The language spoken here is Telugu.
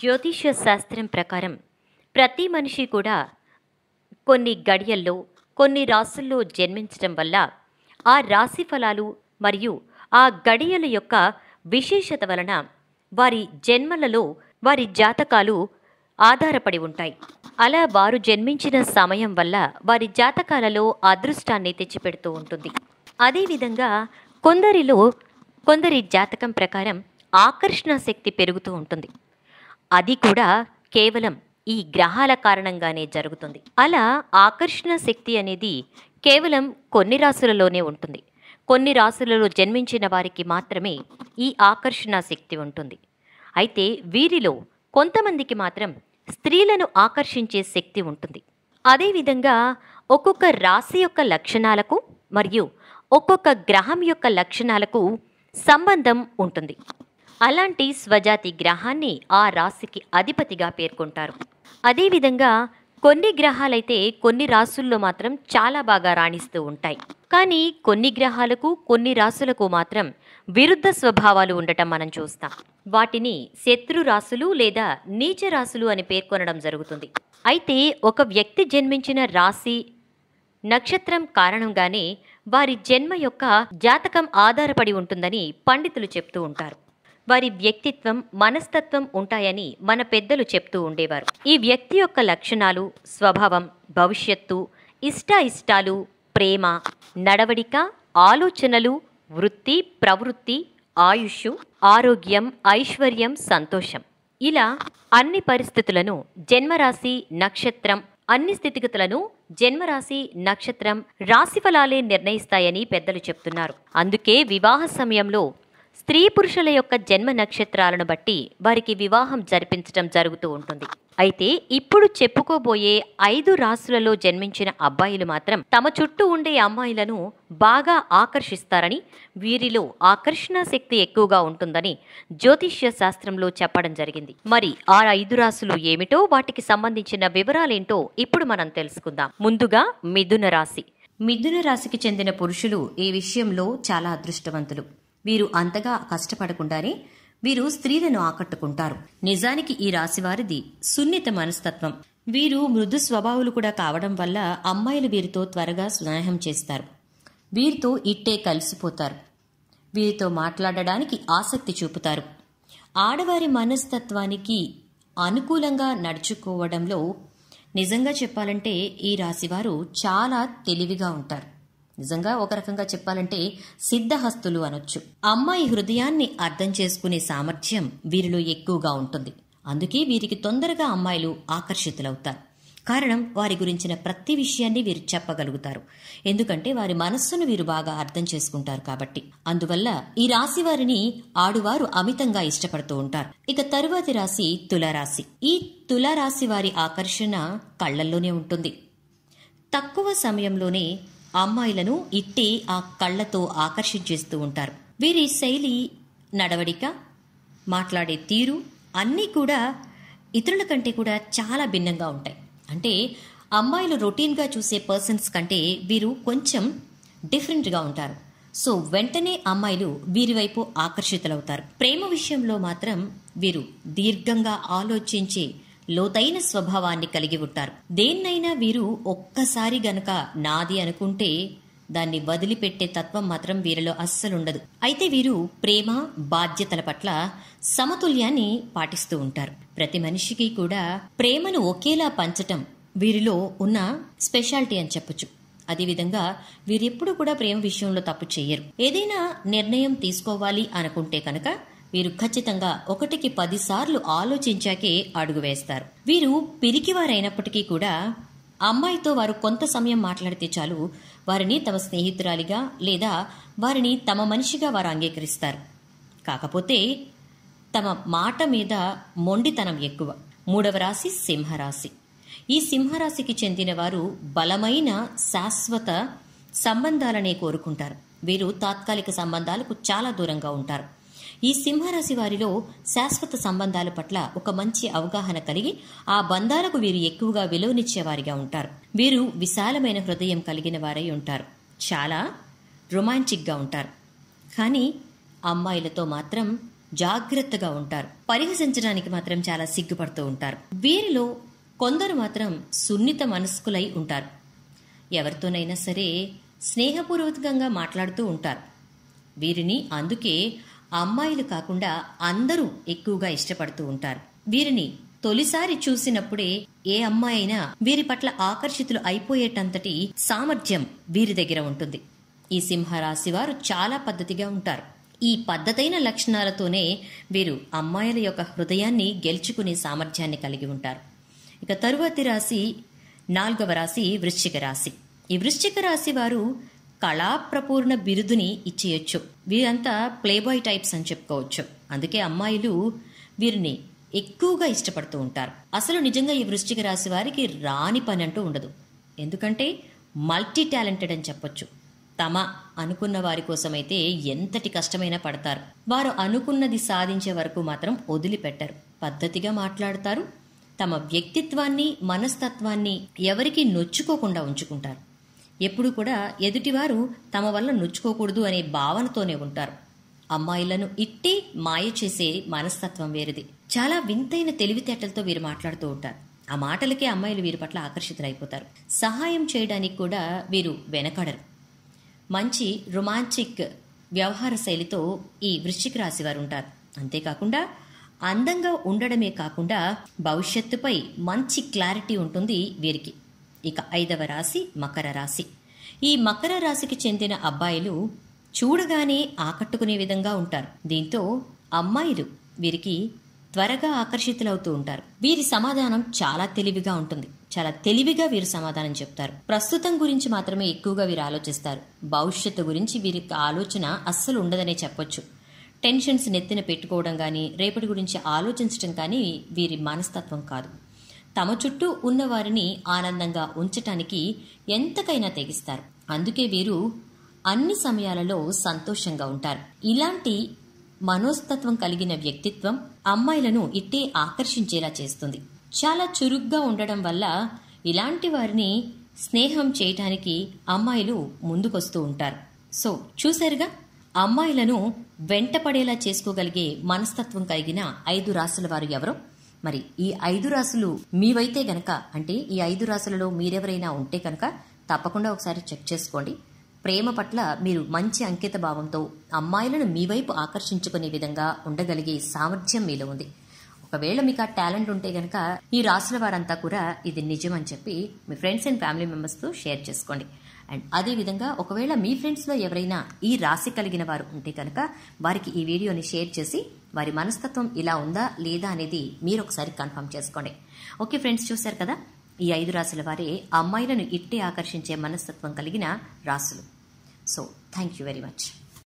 జ్యోతిష్య శాస్త్రం ప్రకారం ప్రతి మనిషి కూడా కొన్ని గడియల్లో కొన్ని రాసుల్లో జన్మించడం వల్ల ఆ రాశి ఫలాలు మరియు ఆ గడియల యొక్క విశేషత వలన వారి జన్మలలో వారి జాతకాలు ఆధారపడి ఉంటాయి అలా వారు జన్మించిన సమయం వల్ల వారి జాతకాలలో అదృష్టాన్ని తెచ్చిపెడుతూ ఉంటుంది అదేవిధంగా కొందరిలో కొందరి జాతకం ప్రకారం ఆకర్షణ శక్తి పెరుగుతూ ఉంటుంది అది కూడా కేవలం ఈ గ్రహాల కారణంగానే జరుగుతుంది అలా ఆకర్షణ శక్తి అనేది కేవలం కొన్ని రాశులలోనే ఉంటుంది కొన్ని రాశులలో జన్మించిన వారికి మాత్రమే ఈ ఆకర్షణ శక్తి ఉంటుంది అయితే వీరిలో కొంతమందికి మాత్రం స్త్రీలను ఆకర్షించే శక్తి ఉంటుంది అదేవిధంగా ఒక్కొక్క రాశి యొక్క లక్షణాలకు మరియు ఒక్కొక్క గ్రహం యొక్క లక్షణాలకు సంబంధం ఉంటుంది అలాంటి స్వజాతి గ్రహాన్ని ఆ రాశికి అధిపతిగా పేర్కొంటారు అదేవిధంగా కొన్ని గ్రహాలైతే కొన్ని రాసుల్లో మాత్రం చాలా బాగా రాణిస్తూ ఉంటాయి కానీ కొన్ని గ్రహాలకు కొన్ని రాసులకు మాత్రం విరుద్ధ స్వభావాలు ఉండటం మనం చూస్తాం వాటిని శత్రు రాసులు లేదా నీచ రాసులు అని పేర్కొనడం జరుగుతుంది అయితే ఒక వ్యక్తి జన్మించిన రాశి నక్షత్రం కారణంగానే వారి జన్మ యొక్క జాతకం ఆధారపడి ఉంటుందని పండితులు చెప్తూ ఉంటారు వారి వ్యక్తిత్వం మనస్తత్వం ఉంటాయని మన పెద్దలు చెప్తూ ఉండేవారు ఈ వ్యక్తి యొక్క లక్షణాలు స్వభావం భవిష్యత్తు ఇష్ట ఇష్టాలు ప్రేమ నడవడిక ఆలోచనలు వృత్తి ప్రవృత్తి ఆయుష్ ఆరోగ్యం ఐశ్వర్యం సంతోషం ఇలా అన్ని పరిస్థితులను జన్మరాశి నక్షత్రం అన్ని స్థితిగతులను జన్మరాశి నక్షత్రం రాశిఫలాలే నిర్ణయిస్తాయని పెద్దలు చెప్తున్నారు అందుకే వివాహ సమయంలో స్త్రీ పురుషుల యొక్క జన్మ నక్షత్రాలను బట్టి వారికి వివాహం జరిపించడం జరుగుతూ ఉంటుంది అయితే ఇప్పుడు చెప్పుకోబోయే ఐదు రాసులలో జన్మించిన అబ్బాయిలు మాత్రం తమ చుట్టూ ఉండే అమ్మాయిలను బాగా ఆకర్షిస్తారని వీరిలో ఆకర్షణ శక్తి ఎక్కువగా ఉంటుందని జ్యోతిష్య శాస్త్రంలో చెప్పడం జరిగింది మరి ఆ ఐదు రాసులు ఏమిటో వాటికి సంబంధించిన వివరాలేంటో ఇప్పుడు మనం తెలుసుకుందాం ముందుగా మిథున రాశి మిథున రాశికి చెందిన పురుషులు ఈ విషయంలో చాలా అదృష్టవంతులు వీరు అంతగా కష్టపడకుండానే వీరు స్త్రీలను ఆకట్టుకుంటారు నిజానికి ఈ రాశివారిది సున్నిత మనస్తత్వం వీరు మృదు స్వభావులు కూడా కావడం వల్ల అమ్మాయిలు వీరితో త్వరగా స్నేహం చేస్తారు వీరితో ఇట్టే కలిసిపోతారు వీరితో మాట్లాడడానికి ఆసక్తి చూపుతారు ఆడవారి మనస్తత్వానికి అనుకూలంగా నడుచుకోవడంలో నిజంగా చెప్పాలంటే ఈ రాశివారు చాలా తెలివిగా ఉంటారు నిజంగా ఒక రకంగా చెప్పాలంటే సిద్ధహస్తులు అనొచ్చు అమ్మాయి హృదయాన్ని అర్థం చేసుకునే సామర్థ్యం వీరిలో ఎక్కువగా ఉంటుంది అందుకే వీరికి తొందరగా అమ్మాయిలు ఆకర్షితులవుతారు కారణం వారి గురించిన ప్రతి విషయాన్ని వీరు చెప్పగలుగుతారు ఎందుకంటే వారి మనస్సును వీరు బాగా అర్థం చేసుకుంటారు కాబట్టి అందువల్ల ఈ రాశి వారిని ఆడువారు అమితంగా ఇష్టపడుతూ ఉంటారు ఇక తరువాతి రాశి తులారాశి ఈ తులారాశి వారి ఆకర్షణ కళ్లల్లోనే ఉంటుంది తక్కువ సమయంలోనే అమ్మాయిలను ఇట్టే ఆ కళ్లతో ఆకర్షించేస్తూ ఉంటారు వీరి శైలి నడవడిక మాట్లాడే తీరు అన్నీ కూడా ఇతరుల కంటే కూడా చాలా భిన్నంగా ఉంటాయి అంటే అమ్మాయిలు రొటీన్గా చూసే పర్సన్స్ కంటే వీరు కొంచెం డిఫరెంట్గా ఉంటారు సో వెంటనే అమ్మాయిలు వీరి వైపు ఆకర్షితులవుతారు ప్రేమ విషయంలో మాత్రం వీరు దీర్ఘంగా ఆలోచించే లోతైన స్వభావాన్ని కలిగి ఉంటారు దేన్నైనా వీరు ఒక్కసారి గనక నాది అనుకుంటే దాన్ని వదిలిపెట్టే తత్వం మాత్రం వీరిలో అస్సలుండదు అయితే వీరు ప్రేమ బాధ్యతల పట్ల సమతుల్యాన్ని పాటిస్తూ ఉంటారు ప్రతి మనిషికి కూడా ప్రేమను ఒకేలా పంచటం వీరిలో ఉన్న స్పెషాలిటీ అని చెప్పొచ్చు అదేవిధంగా వీరెప్పుడు కూడా ప్రేమ విషయంలో తప్పు చేయరు ఏదైనా నిర్ణయం తీసుకోవాలి అనుకుంటే కనుక వీరు ఖచ్చితంగా ఒకటికి పదిసార్లు ఆలోచించాకే అడుగు వేస్తారు వీరు పిరికివారైనప్పటికీ కూడా అమ్మాయితో వారు కొంత సమయం మాట్లాడితే చాలు వారిని తమ స్నేహితురాలిగా లేదా వారిని తమ మనిషిగా వారు అంగీకరిస్తారు కాకపోతే తమ మాట మీద మొండితనం ఎక్కువ మూడవ రాశి సింహరాశి ఈ సింహరాశికి చెందిన వారు బలమైన శాశ్వత సంబంధాలనే కోరుకుంటారు వీరు తాత్కాలిక సంబంధాలకు చాలా దూరంగా ఉంటారు ఈ సింహరాశి వారిలో శాశ్వత సంబంధాల పట్ల ఒక మంచి అవగాహన కలిగి ఆ బంధాలకు వీరు ఎక్కువగా విలువనిచ్చేవారిగా ఉంటారు వీరు విశాలమైన హృదయం కలిగిన వారై ఉంటారు చాలా రొమాంటిక్గా ఉంటారు కానీ అమ్మాయిలతో మాత్రం జాగ్రత్తగా ఉంటారు పరిహసించడానికి మాత్రం చాలా సిగ్గుపడుతూ ఉంటారు వీరిలో కొందరు మాత్రం సున్నిత మనస్కులై ఉంటారు ఎవరితోనైనా సరే స్నేహపూర్వకంగా మాట్లాడుతూ ఉంటారు వీరిని అందుకే అమ్మాయిలు కాకుండా అందరూ ఎక్కువగా ఇష్టపడుతూ ఉంటారు వీరిని తొలిసారి చూసినప్పుడే ఏ అమ్మాయి అయినా వీరి పట్ల ఆకర్షితులు అయిపోయేటంతటి సామర్థ్యం వీరి దగ్గర ఉంటుంది ఈ సింహరాశి వారు చాలా పద్ధతిగా ఉంటారు ఈ పద్ధతైన లక్షణాలతోనే వీరు అమ్మాయిల యొక్క హృదయాన్ని గెలుచుకునే సామర్థ్యాన్ని కలిగి ఉంటారు ఇక తరువాతి రాశి నాలుగవ రాశి వృశ్చిక రాశి ఈ వృశ్చిక రాశి వారు కళాప్రపూర్ణ బిరుదుని ఇచ్చేయచ్చు వీరంతా ప్లేబాయ్ టైప్స్ అని చెప్పుకోవచ్చు అందుకే అమ్మాయిలు వీరిని ఎక్కువగా ఇష్టపడుతూ ఉంటారు అసలు నిజంగా ఈ వృష్టికి రాసి వారికి రాని పని అంటూ ఉండదు ఎందుకంటే మల్టీ టాలెంటెడ్ అని చెప్పొచ్చు తమ అనుకున్న వారి కోసమైతే ఎంతటి కష్టమైనా పడతారు వారు అనుకున్నది సాధించే వరకు మాత్రం వదిలిపెట్టరు పద్ధతిగా మాట్లాడతారు తమ వ్యక్తిత్వాన్ని మనస్తత్వాన్ని ఎవరికి నొచ్చుకోకుండా ఉంచుకుంటారు ఎప్పుడు కూడా ఎదుటివారు తమ వల్ల నొచ్చుకోకూడదు అనే భావనతోనే ఉంటారు అమ్మాయిలను ఇట్టి మాయ చేసే మనస్తత్వం వేరిది చాలా వింతైన తెలివితేటలతో వీరు మాట్లాడుతూ ఉంటారు ఆ మాటలకే అమ్మాయిలు వీరి పట్ల ఆకర్షితులైపోతారు సహాయం చేయడానికి కూడా వీరు వెనకడరు మంచి రొమాంటిక్ వ్యవహార శైలితో ఈ వృశ్చిక రాశి వారు ఉంటారు అంతేకాకుండా అందంగా ఉండడమే కాకుండా భవిష్యత్తుపై మంచి క్లారిటీ ఉంటుంది వీరికి ఇక ఐదవ రాశి మకర రాశి ఈ మకర రాశికి చెందిన అబ్బాయిలు చూడగానే ఆకట్టుకునే విధంగా ఉంటారు దీంతో అమ్మాయిలు వీరికి త్వరగా ఆకర్షితులవుతూ ఉంటారు వీరి సమాధానం చాలా తెలివిగా ఉంటుంది చాలా తెలివిగా వీరు సమాధానం చెప్తారు ప్రస్తుతం గురించి మాత్రమే ఎక్కువగా వీరు ఆలోచిస్తారు భవిష్యత్తు గురించి వీరికి ఆలోచన అస్సలు ఉండదనే చెప్పొచ్చు టెన్షన్స్ నెత్తిన పెట్టుకోవడం కానీ రేపటి గురించి ఆలోచించడం కానీ వీరి మనస్తత్వం కాదు తమ చుట్టూ ఉన్నవారిని ఆనందంగా ఉంచటానికి ఎంతకైనా తెగిస్తారు అందుకే వీరు అన్ని సమయాలలో సంతోషంగా ఉంటారు ఇలాంటి మనోస్తత్వం కలిగిన వ్యక్తిత్వం అమ్మాయిలను ఇట్టే ఆకర్షించేలా చేస్తుంది చాలా చురుగ్గా ఉండడం వల్ల ఇలాంటి వారిని స్నేహం చేయటానికి అమ్మాయిలు ముందుకొస్తూ ఉంటారు సో చూశారుగా అమ్మాయిలను వెంటపడేలా చేసుకోగలిగే మనస్తత్వం కలిగిన ఐదు రాశుల వారు ఎవరో మరి ఈ ఐదు రాసులు మీవైతే గనక అంటే ఈ ఐదు రాసులలో మీరెవరైనా ఉంటే కనుక తప్పకుండా ఒకసారి చెక్ చేసుకోండి ప్రేమ పట్ల మీరు మంచి అంకిత భావంతో అమ్మాయిలను మీ వైపు ఆకర్షించుకునే విధంగా ఉండగలిగే సామర్థ్యం మీలో ఉంది ఒకవేళ మీకు ఆ టాలెంట్ ఉంటే గనక ఈ రాసుల వారంతా కూడా ఇది నిజమని చెప్పి మీ ఫ్రెండ్స్ అండ్ ఫ్యామిలీ మెంబర్స్తో షేర్ చేసుకోండి అండ్ అదేవిధంగా ఒకవేళ మీ ఫ్రెండ్స్లో ఎవరైనా ఈ రాశి కలిగిన వారు ఉంటే కనుక వారికి ఈ వీడియోని షేర్ చేసి వారి మనస్తత్వం ఇలా ఉందా లేదా అనేది మీరు ఒకసారి కన్ఫర్మ్ చేసుకోండి ఓకే ఫ్రెండ్స్ చూశారు కదా ఈ ఐదు రాశుల వారే అమ్మాయిలను ఇట్టే ఆకర్షించే మనస్తత్వం కలిగిన రాశులు so thank you very much